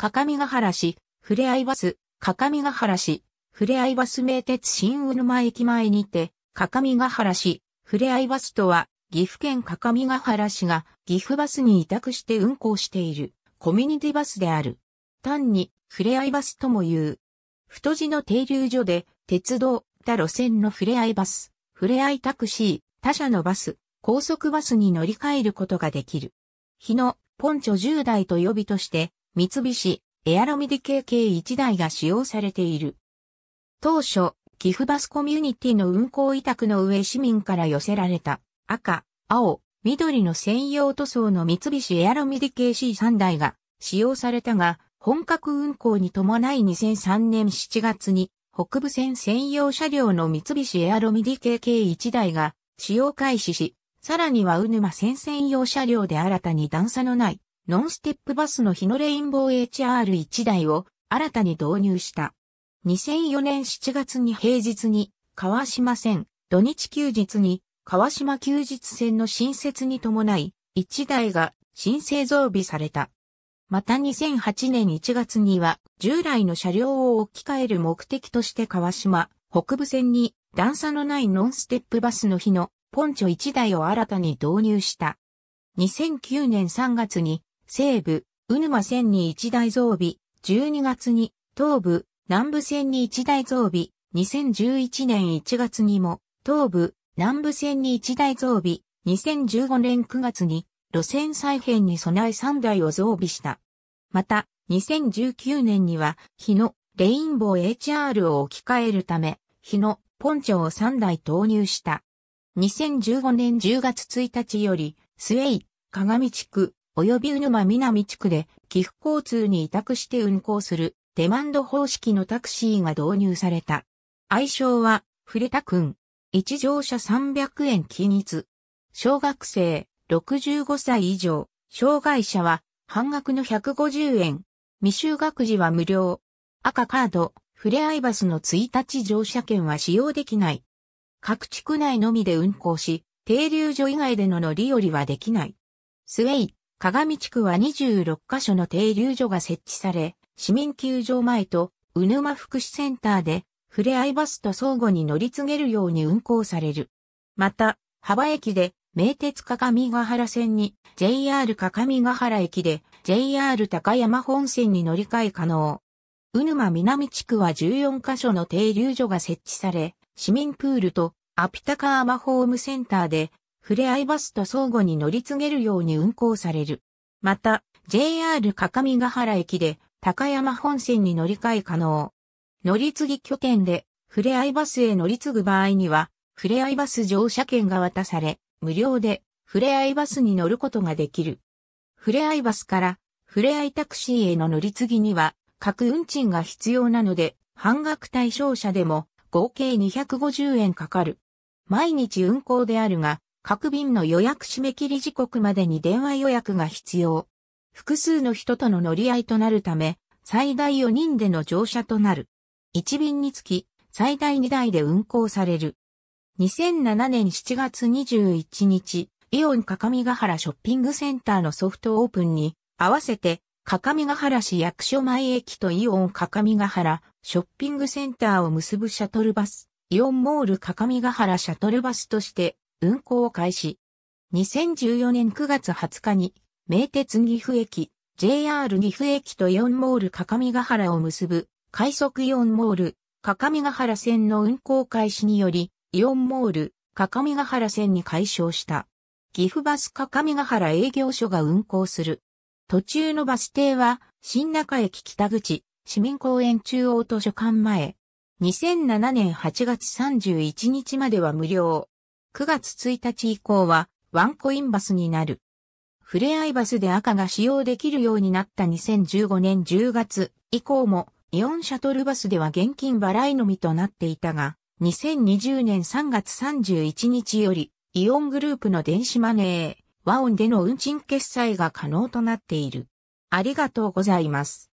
かかみがはら市、ふれあいバス、かかみがはら市、ふれあいバス名鉄新う沼駅前にて、かかみがはら市、ふれあいバスとは、岐阜県かかみがはら市が岐阜バスに委託して運行しているコミュニティバスである。単に、ふれあいバスとも言う。太字の停留所で、鉄道、他路線のふれあいバス、ふれあいタクシー、他社のバス、高速バスに乗り換えることができる。日のポンチョ10代と呼びとして、三菱、エアロミディ系 k 1台が使用されている。当初、寄付バスコミュニティの運行委託の上市民から寄せられた赤、青、緑の専用塗装の三菱エアロミディ系 C3 台が使用されたが、本格運行に伴い2003年7月に北部線専用車両の三菱エアロミディ系 k 1台が使用開始し、さらにはうぬま線専用車両で新たに段差のないノンステップバスの日のレインボー HR1 台を新たに導入した。2004年7月に平日に川島線、土日休日に川島休日線の新設に伴い、1台が新製造備された。また2008年1月には従来の車両を置き換える目的として川島北部線に段差のないノンステップバスの日のポンチョ1台を新たに導入した。2009年3月に西部、うぬま線に一大増備、12月に、東部、南部線に一大増備、2011年1月にも、東部、南部線に一大増備、2015年9月に、路線再編に備え3台を増備した。また、2019年には、日のレインボー HR を置き換えるため、日のポンチョを3台投入した。2015年10月1日より、スウェイ、鏡地区、及び鵜沼南地区で寄付交通に委託して運行するデマンド方式のタクシーが導入された。愛称は、フレタ君。一乗車300円均一。小学生、65歳以上、障害者は半額の150円。未就学児は無料。赤カード、フレアイバスの1日乗車券は使用できない。各地区内のみで運行し、停留所以外での乗り降りはできない。スウェイ、鏡地区は26カ所の停留所が設置され、市民球場前と、うぬま福祉センターで、ふれあいバスと相互に乗り継げるように運行される。また、幅駅で、名鉄鏡ヶ原線に、JR 鏡ヶ原駅で、JR 高山本線に乗り換え可能。うぬま南地区は14カ所の停留所が設置され、市民プールと、アピタカーマホームセンターで、ふれあいバスと相互に乗り継げるように運行される。また、JR 各務原駅で高山本線に乗り換え可能。乗り継ぎ拠点で、ふれあいバスへ乗り継ぐ場合には、ふれあいバス乗車券が渡され、無料で、ふれあいバスに乗ることができる。ふれあいバスから、ふれあいタクシーへの乗り継ぎには、各運賃が必要なので、半額対象者でも合計250円かかる。毎日運行であるが、各便の予約締め切り時刻までに電話予約が必要。複数の人との乗り合いとなるため、最大4人での乗車となる。1便につき、最大2台で運行される。2007年7月21日、イオン各務原ショッピングセンターのソフトオープンに、合わせて、各務原市役所前駅とイオン各務原ショッピングセンターを結ぶシャトルバス、イオンモール各務原シャトルバスとして運行を開始。2014年9月20日に、名鉄岐阜駅、JR 岐阜駅とイオンモール各務原を結ぶ、快速イオンモール、各務原線の運行開始により、イオンモール、各務原線に解消した。岐阜バス各務原営業所が運行する。途中のバス停は、新中駅北口、市民公園中央図書館前。2007年8月31日までは無料。9月1日以降はワンコインバスになる。ふれあいバスで赤が使用できるようになった2015年10月以降もイオンシャトルバスでは現金払いのみとなっていたが、2020年3月31日よりイオングループの電子マネー、ワオンでの運賃決済が可能となっている。ありがとうございます。